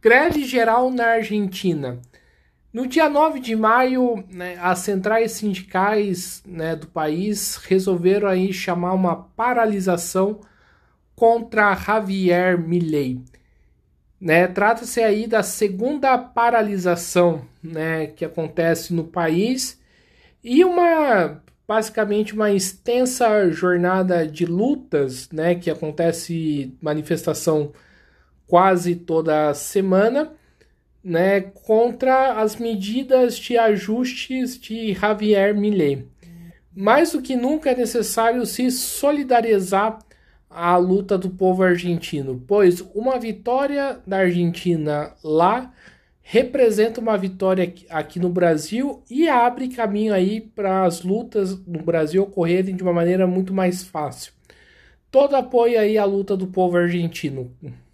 Greve geral na Argentina. No dia 9 de maio, né, as centrais sindicais né, do país resolveram aí chamar uma paralisação contra Javier Milei. Né, Trata-se aí da segunda paralisação né, que acontece no país e uma basicamente uma extensa jornada de lutas né, que acontece manifestação quase toda semana, né, contra as medidas de ajustes de Javier Millet. Mais do que nunca é necessário se solidarizar à luta do povo argentino, pois uma vitória da Argentina lá representa uma vitória aqui no Brasil e abre caminho aí para as lutas no Brasil ocorrerem de uma maneira muito mais fácil. Todo apoio aí à luta do povo argentino.